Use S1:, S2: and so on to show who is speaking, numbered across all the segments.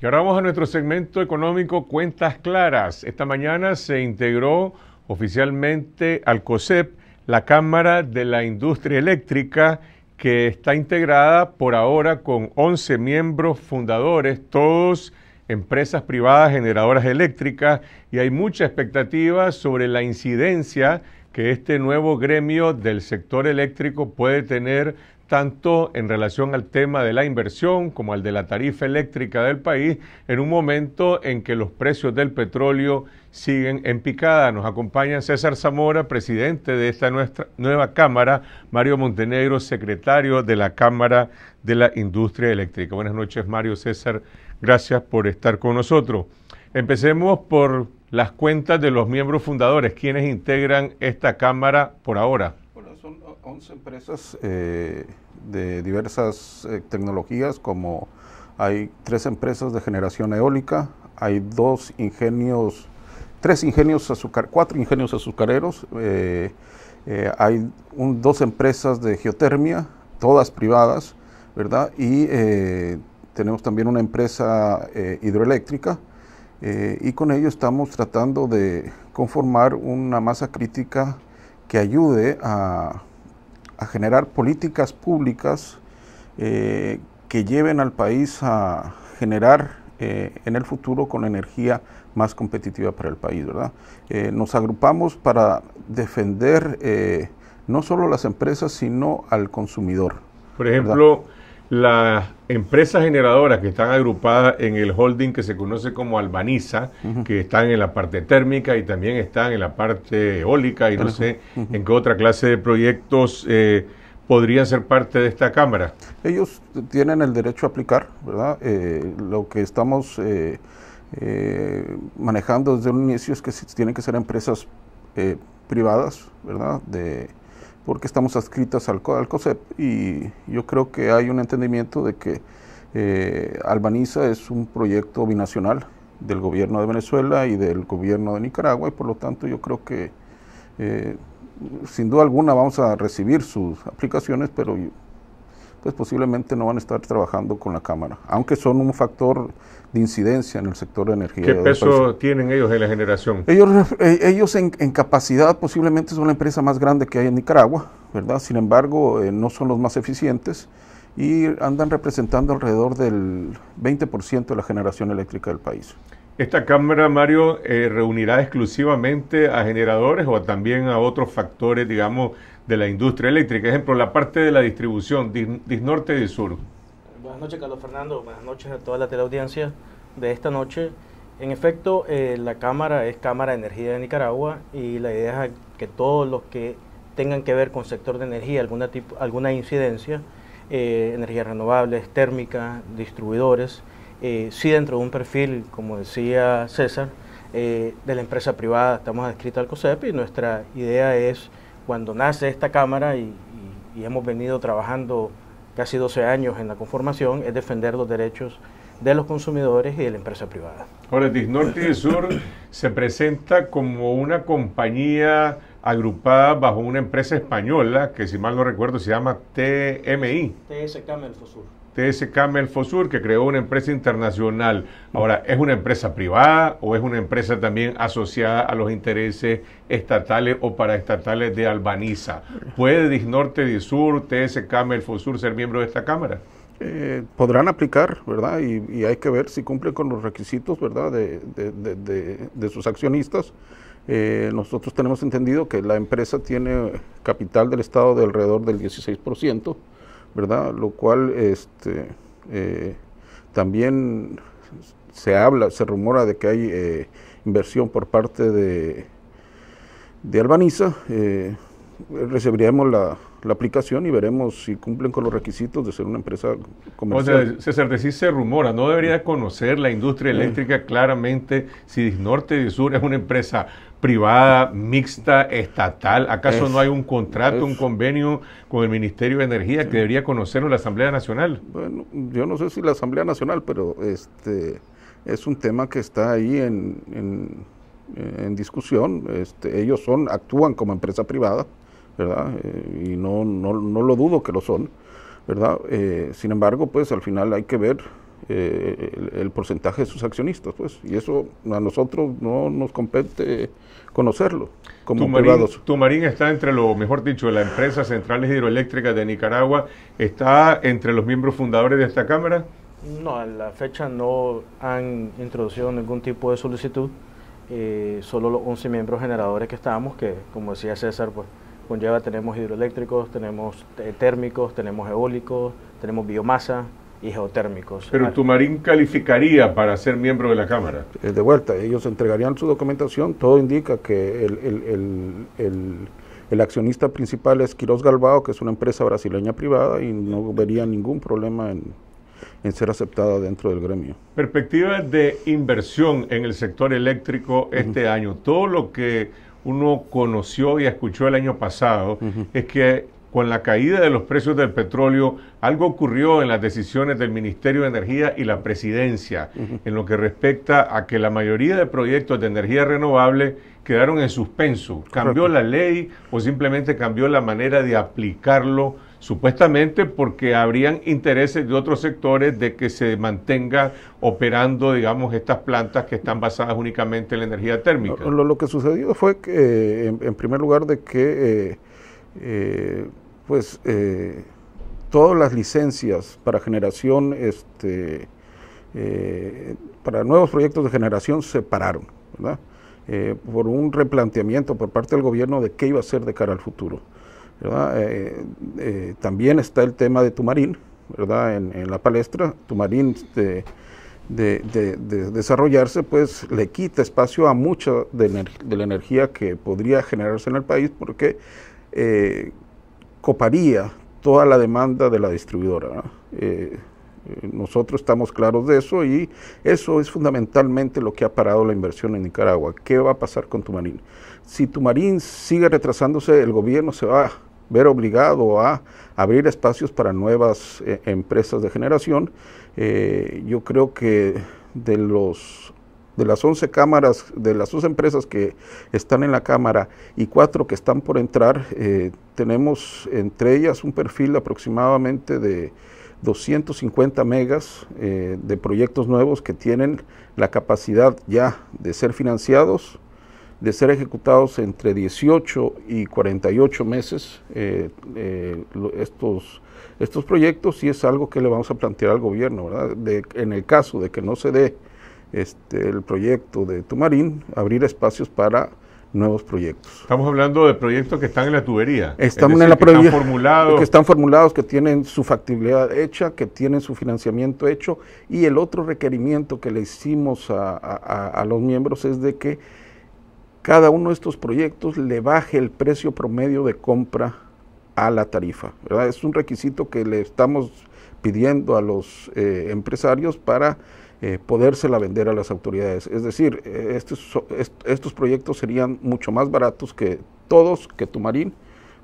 S1: Y ahora vamos a nuestro segmento económico Cuentas Claras. Esta mañana se integró oficialmente al COSEP la Cámara de la Industria Eléctrica que está integrada por ahora con 11 miembros fundadores, todos empresas privadas generadoras eléctricas y hay mucha expectativa sobre la incidencia que este nuevo gremio del sector eléctrico puede tener tanto en relación al tema de la inversión como al de la tarifa eléctrica del país, en un momento en que los precios del petróleo siguen en picada. Nos acompaña César Zamora, presidente de esta nueva Cámara, Mario Montenegro, secretario de la Cámara de la Industria Eléctrica. Buenas noches, Mario César. Gracias por estar con nosotros. Empecemos por las cuentas de los miembros fundadores, quienes integran esta Cámara por ahora.
S2: 11 empresas eh, de diversas eh, tecnologías, como hay tres empresas de generación eólica, hay dos ingenios, tres ingenios azucareros, cuatro ingenios azucareros, eh, hay dos empresas de geotermia, todas privadas, ¿verdad? Y tenemos también una empresa hidroeléctrica. y con ello estamos tratando de conformar una masa crítica que ayude a a generar políticas públicas eh, que lleven al país a generar eh, en el futuro con energía más competitiva para el país, ¿verdad? Eh, nos agrupamos para
S1: defender no solo las empresas, sino al consumidor. Por ejemplo, las empresas generadoras que están agrupadas en el holding que se conoce como Albaniza, que están en la parte térmica y también están en la parte eólica y no sé en qué otra clase de proyectos eh, podrían ser parte de esta Cámara.
S2: Ellos tienen el derecho a aplicar, ¿verdad? Eh, lo que estamos eh, manejando desde un inicio es que tienen que ser empresas privadas, ¿verdad? De, porque estamos adscritas al, COSEP y yo creo que hay un entendimiento de que eh, Albaniza es un proyecto binacional del gobierno de Venezuela y del gobierno de Nicaragua y por lo tanto yo creo que eh, sin duda alguna vamos a recibir sus aplicaciones, pero pues posiblemente no van a estar trabajando con la Cámara, aunque son un factor de incidencia en el sector de
S1: energía. ¿Qué peso tienen ellos en la generación?
S2: Ellos, eh, ellos en, capacidad posiblemente son la empresa más grande que hay en Nicaragua, ¿verdad? Sin embargo, eh, no son los más eficientes y andan representando alrededor del 20% de la generación eléctrica del país.
S1: ¿Esta Cámara, Mario, eh, reunirá exclusivamente a generadores o también a otros factores, digamos, de la industria eléctrica. Ejemplo, la parte de la distribución, Disnorte y Sur.
S3: Buenas noches, Carlos Fernando. Buenas noches a toda la teleaudiencia de esta noche. En efecto, eh, la Cámara es Cámara de Energía de Nicaragua y la idea es que todos los que tengan que ver con sector de energía, alguna, tipo, alguna incidencia, eh, energías renovables, térmicas, distribuidores, ...si eh, sí dentro de un perfil, como decía César, de la empresa privada, estamos adscritos al COSEP y nuestra idea es cuando nace esta Cámara y, hemos venido trabajando casi 12 años en la conformación es defender los derechos de los consumidores y de la empresa privada.
S1: Ahora, Norte y Sur se presenta como una compañía agrupada bajo una empresa española que, si mal no recuerdo, se llama TMI.
S3: TSK Melfosur.
S1: TS Camel Fosur, que creó una empresa internacional. Ahora, ¿es una empresa privada o es una empresa también asociada a los intereses estatales o paraestatales de Albaniza? ¿Puede Disnorte, Disur, TS Camel Fosur ser miembro de esta Cámara?
S2: Eh, podrán aplicar, ¿verdad? Y, hay que ver si cumplen con los requisitos, ¿verdad?, de, sus accionistas. Eh, nosotros tenemos entendido que la empresa tiene capital del Estado de alrededor del 16%. ¿verdad? Lo cual este, eh, también se habla, se rumora de que hay eh, inversión por parte de, de Albaniza. Eh, recibiríamos la, la aplicación y veremos si cumplen con los requisitos de ser una empresa comercial.
S1: O César, decís se rumora, ¿no debería conocer la industria eléctrica claramente si Norte y Sur es una empresa privada, mixta, estatal? ¿Acaso no hay un contrato, un convenio con el Ministerio de Energía que debería conocerlo la Asamblea Nacional? Bueno, yo no sé si la Asamblea Nacional, pero este es un tema que
S2: está ahí en, discusión. Este, ellos son, actúan como empresa privada ¿verdad? Eh, y no, no, no, lo dudo que lo son, ¿verdad? Eh, sin embargo, pues al final hay que ver eh, el, porcentaje de sus accionistas, pues, y eso a nosotros no nos compete conocerlo como privados.
S1: Tumarín está entre los, mejor dicho, de la empresa Centrales Hidroeléctricas de Nicaragua, está entre los miembros fundadores de esta Cámara.
S3: No, a la fecha no han introducido ningún tipo de solicitud, solo los 11 miembros generadores que estábamos, que como decía César, pues conlleva, tenemos hidroeléctricos, tenemos eh, térmicos, tenemos eólicos, tenemos biomasa y geotérmicos. Pero
S1: Tumarín calificaría para ser miembro de la Cámara.
S2: Eh, de vuelta, ellos entregarían su documentación, todo indica que el, el, el, el accionista principal es Quirós Galbao, que es una empresa brasileña privada y no vería ningún problema en, en ser aceptada dentro del gremio.
S1: Perspectivas de inversión en el sector eléctrico este año, todo lo que uno conoció y escuchó el año pasado es que con la caída de los precios del petróleo, algo ocurrió en las decisiones del Ministerio de Energía y la Presidencia en lo que respecta a que la mayoría de proyectos de energía renovable quedaron en suspenso. Cambió la ley o simplemente cambió la manera de aplicarlo supuestamente porque habrían intereses de otros sectores de que se mantenga operando, digamos, estas plantas que están basadas únicamente en la energía térmica.
S2: Lo, que sucedió fue que, eh, en, primer lugar, de que, eh, eh, pues, todas las licencias para generación, este, para nuevos proyectos de generación se pararon, por un replanteamiento por parte del gobierno de qué iba a ser de cara al futuro. Eh, eh, eh, también está el tema de Tumarín, ¿verdad? En, la palestra, Tumarín este, de, desarrollarse, pues le quita espacio a mucha de, la energía que podría generarse en el país porque coparía toda la demanda de la distribuidora. nosotros estamos claros de eso y eso es fundamentalmente lo que ha parado la inversión en Nicaragua. ¿Qué va a pasar con Tumarín? Si Tumarín sigue retrasándose, el gobierno se va ver obligado a abrir espacios para nuevas eh, empresas de generación. Eh, yo creo que de los de las 11 cámaras, de las 11 empresas que están en la cámara y cuatro que están por entrar, eh, tenemos entre ellas un perfil aproximadamente de 250 megas de proyectos nuevos que tienen la capacidad ya de ser financiados, de ser ejecutados entre 18 y 48 meses eh, eh, estos, estos proyectos y es algo que le vamos a plantear al gobierno. ¿verdad? en el caso de que no se dé este, el proyecto de Tumarín, abrir espacios para nuevos proyectos.
S1: Estamos hablando de proyectos que están en la tubería. Están en la que están formulados. Que están
S2: formulados, que tienen su factibilidad hecha, que tienen su financiamiento hecho. Y el otro requerimiento que le hicimos a los miembros es de que cada uno de estos proyectos le baje el precio promedio de compra a la tarifa. Es un requisito que le estamos pidiendo a los eh, empresarios para eh, podérsela vender a las autoridades. Es decir, eh, estos, proyectos serían mucho más baratos que todos, que Tumarín,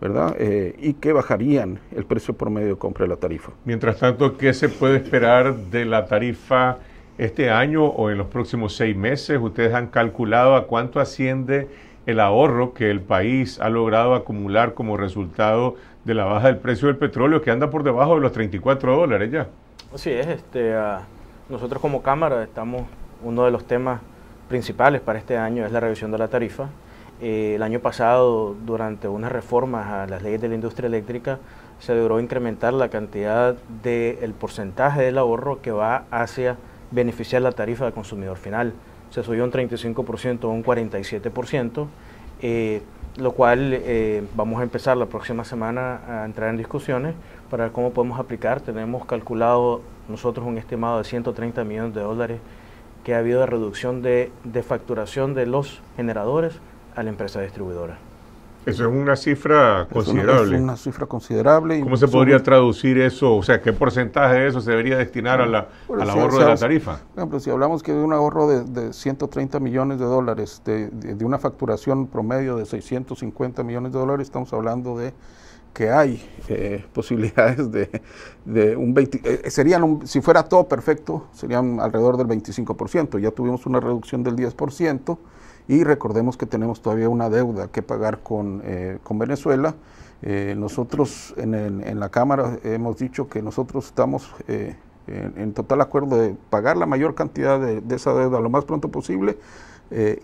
S2: ¿verdad? y que bajarían el precio promedio de compra de la tarifa.
S1: Mientras tanto, ¿qué se puede esperar de la tarifa? este año o en los próximos seis meses, ustedes han calculado a cuánto asciende el ahorro que el país ha logrado acumular como resultado de la baja del precio del petróleo, que anda por debajo de los 34 dólares
S3: ya. Así es, este, ah, nosotros como Cámara estamos, uno de los temas principales para este año es la revisión de la tarifa. Eh, el año pasado, durante unas reformas a las leyes de la industria eléctrica, se logró incrementar la cantidad del porcentaje del ahorro que va hacia beneficiar la tarifa del consumidor final. Se subió un 35% o un 47%, eh, lo cual eh, vamos a empezar la próxima semana a entrar en discusiones para ver cómo podemos aplicar. Tenemos calculado nosotros un estimado de 130 millones de dólares que ha habido de reducción de facturación de los generadores a la empresa distribuidora. Eso es una cifra considerable. Es una, cifra considerable.
S1: ¿Cómo se podría traducir eso? O sea, ¿qué porcentaje de eso se debería destinar a la, al ahorro de la tarifa?
S2: Por ejemplo, si hablamos que de un ahorro de, de 130 millones de dólares, de, de, una facturación promedio de 650 millones de dólares, estamos hablando de que hay eh, posibilidades de, un 20, eh, si fuera todo perfecto, serían alrededor del 25%. Ya tuvimos una reducción del 10% y recordemos que tenemos todavía una deuda que pagar con, eh, Venezuela. Eh, nosotros en, la Cámara hemos dicho que nosotros estamos eh, en, total acuerdo de pagar la mayor cantidad de, esa deuda lo más pronto posible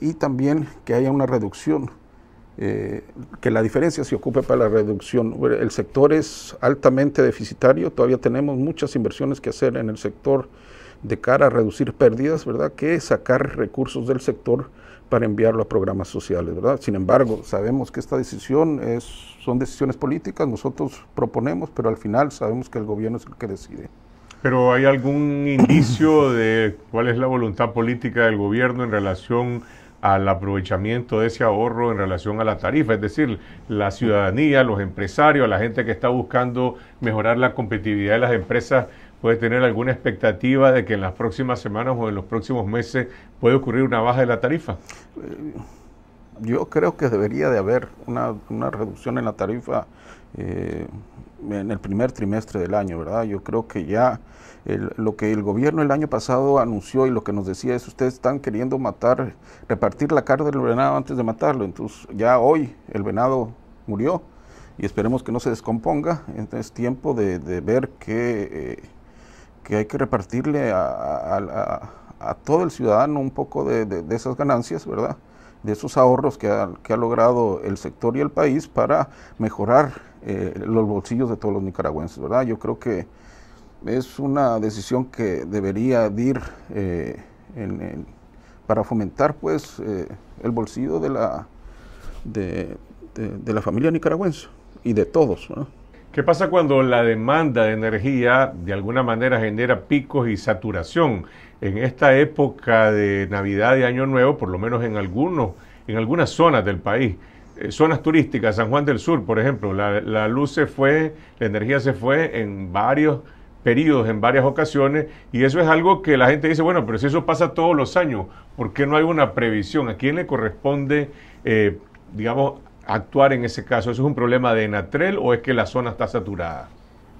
S2: y también que haya una reducción que la diferencia se ocupe para la reducción. El sector es altamente deficitario, todavía tenemos muchas inversiones que hacer en el sector de cara a reducir pérdidas, ¿verdad? Que sacar recursos del sector para enviarlo a programas sociales, ¿verdad? Sin embargo, sabemos que esta decisión es, son decisiones políticas, nosotros proponemos, pero al final sabemos que el gobierno es el que decide.
S1: Pero ¿hay algún indicio de cuál es la voluntad política del gobierno en relación al aprovechamiento de ese ahorro en relación a la tarifa? Es decir, la ciudadanía, los empresarios, la gente que está buscando mejorar la competitividad de las empresas puede tener alguna expectativa de que en las próximas semanas o en los próximos meses puede ocurrir una baja de la tarifa?
S2: Eh, yo creo que debería de haber una, reducción en la tarifa eh, en el primer trimestre del año, ¿verdad? Yo creo que ya lo que el gobierno el año pasado anunció y lo que nos decía es ustedes están queriendo matar, repartir la carne del venado antes de matarlo, entonces ya hoy el venado murió y esperemos que no se descomponga, entonces es tiempo de, ver qué... Eh, que hay que repartirle a, todo el ciudadano un poco de, esas ganancias, ¿verdad? De esos ahorros que ha, logrado el sector y el país para mejorar eh, los bolsillos de todos los nicaragüenses, ¿verdad? Yo creo que es una decisión que debería ir eh, para fomentar, pues, eh, el bolsillo de la, de, la familia nicaragüense y de todos,
S1: ¿Qué pasa cuando la demanda de energía de alguna manera genera picos y saturación? En esta época de Navidad y Año Nuevo, por lo menos en, algunos, en algunas zonas del país, eh, zonas turísticas, San Juan del Sur, por ejemplo, la, luz se fue, la energía se fue en varios periodos, en varias ocasiones, y eso es algo que la gente dice, bueno, pero si eso pasa todos los años, ¿por qué no hay una previsión? ¿A quién le corresponde, eh, digamos, actuar en ese caso? ¿Eso es un problema de Enatrel o es que la zona está saturada?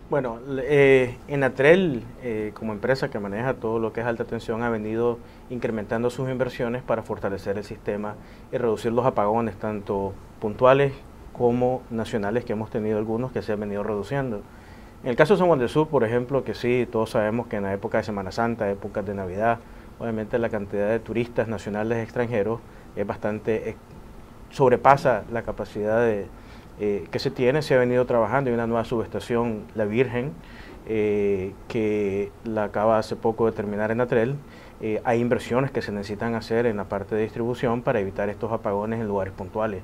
S3: Bueno, eh, Enatrel, eh, como empresa que maneja todo lo que es alta tensión, ha venido incrementando sus inversiones para fortalecer el sistema y reducir los apagones, tanto puntuales como nacionales, que hemos tenido algunos que se han venido reduciendo. En el caso de San Juan del Sur, por ejemplo, que sí, todos sabemos que en la época de Semana Santa, época de Navidad, obviamente la cantidad de turistas nacionales extranjeros es bastante eh, sobrepasa la capacidad eh, que se tiene, se ha venido trabajando, en una nueva subestación, La Virgen, eh, que la acaba hace poco de terminar en Atrel. Eh, hay inversiones que se necesitan hacer en la parte de distribución para evitar estos apagones en lugares puntuales.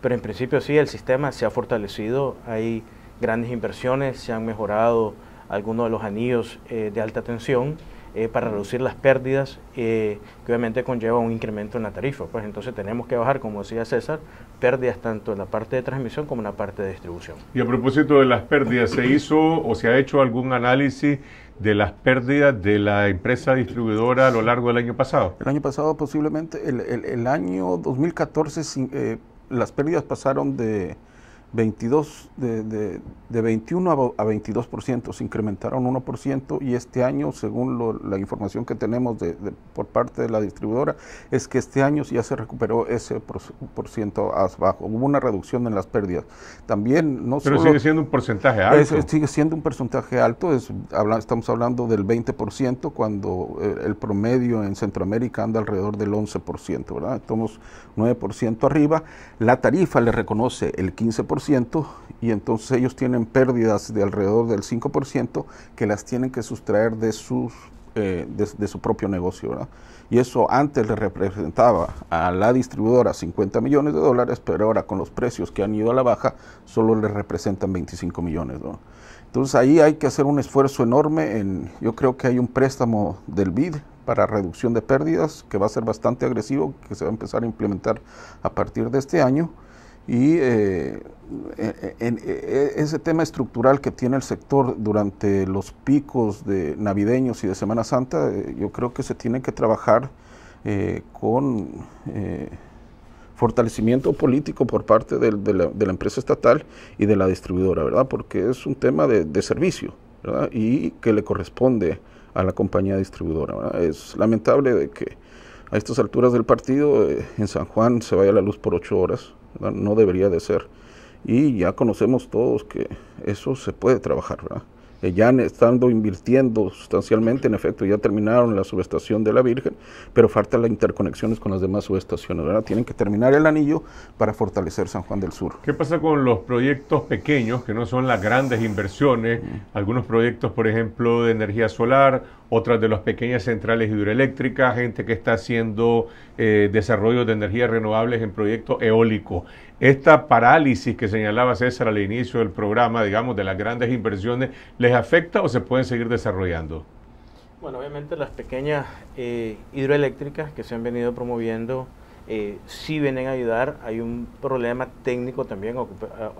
S3: Pero en principio sí, el sistema se ha fortalecido, hay grandes inversiones, se han mejorado algunos de los anillos de alta tensión. Eh, para reducir las pérdidas eh, que obviamente conlleva un incremento en la tarifa. Pues entonces tenemos que bajar, como decía César, pérdidas tanto en la parte de transmisión como en la parte de distribución.
S1: Y a propósito de las pérdidas, ¿se hizo o se ha hecho algún análisis de las pérdidas de la empresa distribuidora a lo largo del año pasado? El año pasado
S2: posiblemente, el, el, el año 2014 eh, las pérdidas pasaron de 22, de, de, de 21 a, por 22%, se incrementaron 1% y este año, según la información que tenemos de, por parte de la distribuidora, es que este año ya se recuperó ese por, ciento bajo. Hubo una reducción en las pérdidas. También no Pero sigue siendo un porcentaje alto. sigue siendo un porcentaje alto, estamos hablando del 20% cuando eh, el promedio en Centroamérica anda alrededor del 11%, ¿verdad? Estamos 9% arriba. La tarifa le reconoce el 15% y entonces ellos tienen pérdidas de alrededor del 5% que las tienen que sustraer de, sus, eh, de, su propio negocio. Y eso antes le representaba a la distribuidora 50 millones de dólares, pero ahora con los precios que han ido a la baja solo le representan 25 millones. Entonces ahí hay que hacer un esfuerzo enorme. En, yo creo que hay un préstamo del BID para reducción de pérdidas que va a ser bastante agresivo, que se va a empezar a implementar a partir de este año y eh, ese tema estructural que tiene el sector durante los picos de navideños y de Semana Santa, eh, yo creo que se tiene que trabajar eh, con fortalecimiento político por parte de, la, empresa estatal y de la distribuidora, ¿verdad? Porque es un tema de, servicio, Y que le corresponde a la compañía distribuidora. Es lamentable de que a estas alturas del partido en San Juan se vaya la luz por ocho horas no debería de ser. Y ya conocemos todos que eso se puede trabajar, ¿verdad? Eh, ya estando invirtiendo sustancialmente, en efecto ya terminaron la subestación de la Virgen, pero faltan las interconexiones con las demás subestaciones, ahora tienen que terminar el anillo para fortalecer San Juan del Sur.
S1: ¿Qué pasa con los proyectos pequeños, que no son las grandes inversiones? Mm. Algunos proyectos, por ejemplo, de energía solar, otras de las pequeñas centrales hidroeléctricas, gente que está haciendo eh, desarrollo de energías renovables en proyectos eólicos esta parálisis que señalaba César al inicio del programa, digamos, de las grandes inversiones, ¿les afecta o se pueden seguir desarrollando?
S3: Bueno, obviamente las pequeñas eh, hidroeléctricas que se han venido promoviendo eh, sí vienen a ayudar. Hay un problema técnico también,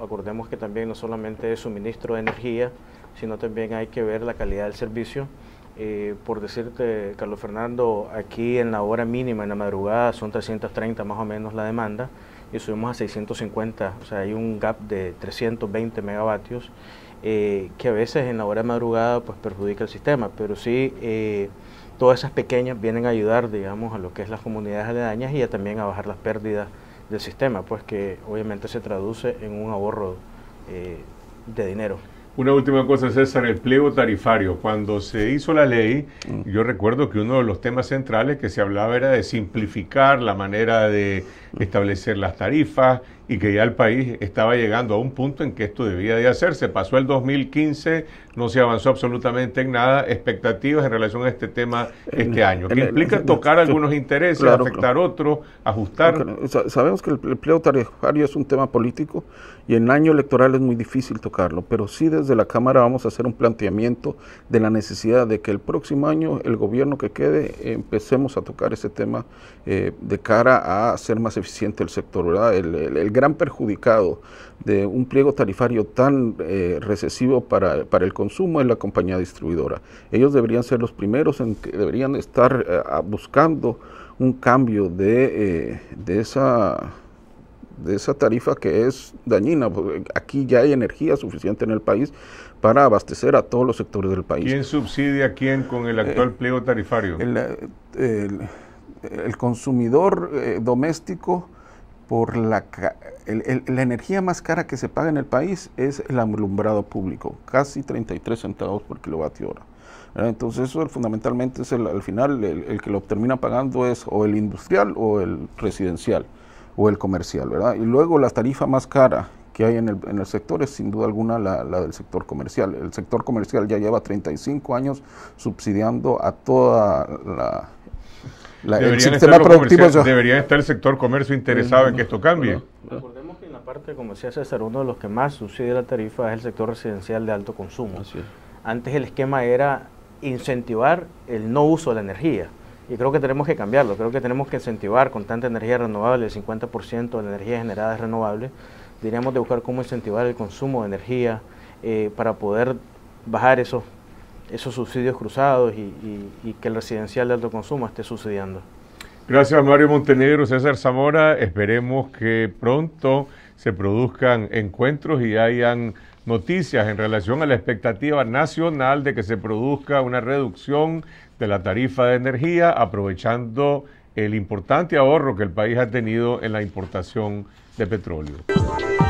S3: acordemos que también no solamente es suministro de energía, sino también hay que ver la calidad del servicio. Eh, por decirte, Carlos Fernando, aquí en la hora mínima, en la madrugada, son 330 más o menos la demanda y subimos a 650, o sea, hay un gap de 320 megavatios eh, que a veces en la hora madrugada pues perjudica el sistema, pero sí eh, todas esas pequeñas vienen a ayudar, digamos, a lo que es las comunidades aledañas y a también a bajar las pérdidas del sistema, pues que obviamente se traduce en un ahorro de dinero.
S1: Una última cosa, César, el pliego tarifario. Cuando se hizo la ley, mm. yo recuerdo que uno de los temas centrales que se hablaba era de simplificar la manera de establecer las tarifas y que ya el país estaba llegando a un punto en que esto debía de hacerse. Pasó el 2015, no se avanzó absolutamente en nada, expectativas en relación a este tema este año, que eh, eh, implica eh, tocar algunos intereses, afectar
S2: otros, ajustar. Sabemos que el empleo tarifario es un tema político y en año electoral es muy difícil tocarlo, pero sí desde la Cámara vamos a hacer un planteamiento de la necesidad de que el próximo año el gobierno que quede empecemos a tocar ese tema de cara a ser más eficiente el sector, ¿verdad? El, gran perjudicado de un pliego tarifario tan eh, recesivo para, el consumo es la compañía distribuidora. Ellos deberían ser los primeros en que deberían estar eh, buscando un cambio eh, de, esa de esa tarifa que es dañina. Aquí ya hay energía suficiente en el país para abastecer a todos los sectores del país. ¿Quién
S1: subsidia a quién con el actual pliego tarifario? el, el
S2: consumidor eh, doméstico por la, la energía más cara que se paga en el país es el alumbrado público, casi 33 centavos por kilovatio hora. Entonces eso fundamentalmente es el, al final el, que lo termina pagando es o el industrial o el residencial o el comercial, ¿verdad? Y luego la tarifa más cara que hay en el, sector es sin duda alguna la, del sector comercial. El sector comercial ya lleva 35 años subsidiando a toda la, Debería
S1: estar el sector comercio interesado en que esto cambie.
S3: Recordemos que en la parte, como decía César, uno de los que más sucede la tarifa es el sector residencial de alto consumo. Antes el esquema era incentivar el no uso de la energía. Y creo que tenemos que cambiarlo. Creo que tenemos que incentivar con tanta energía renovable, el 50% de la energía generada es renovable. Diríamos de buscar cómo incentivar el consumo de energía eh, para poder bajar esos esos subsidios cruzados y, que el residencial de alto consumo esté sucediendo.
S1: Gracias Mario Montenegro, César Zamora. Esperemos que pronto se produzcan encuentros y hayan noticias en relación a la expectativa nacional de que se produzca una reducción de la tarifa de energía, aprovechando el importante ahorro que el país ha tenido en la importación de petróleo.